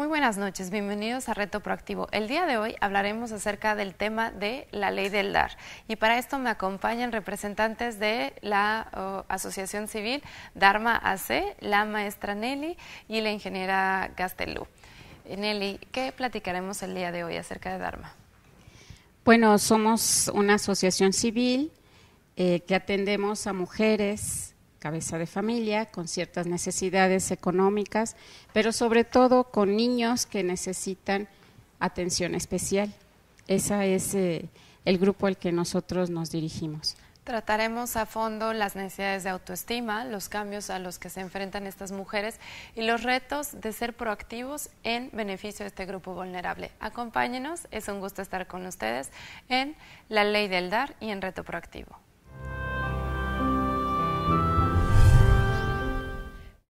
Muy buenas noches, bienvenidos a Reto Proactivo. El día de hoy hablaremos acerca del tema de la ley del DAR y para esto me acompañan representantes de la Asociación Civil Dharma AC, la maestra Nelly y la ingeniera Gastelú. Eh, Nelly, ¿qué platicaremos el día de hoy acerca de Dharma? Bueno, somos una asociación civil eh, que atendemos a mujeres cabeza de familia, con ciertas necesidades económicas, pero sobre todo con niños que necesitan atención especial. Ese es eh, el grupo al que nosotros nos dirigimos. Trataremos a fondo las necesidades de autoestima, los cambios a los que se enfrentan estas mujeres y los retos de ser proactivos en beneficio de este grupo vulnerable. Acompáñenos, es un gusto estar con ustedes en La Ley del Dar y en Reto Proactivo.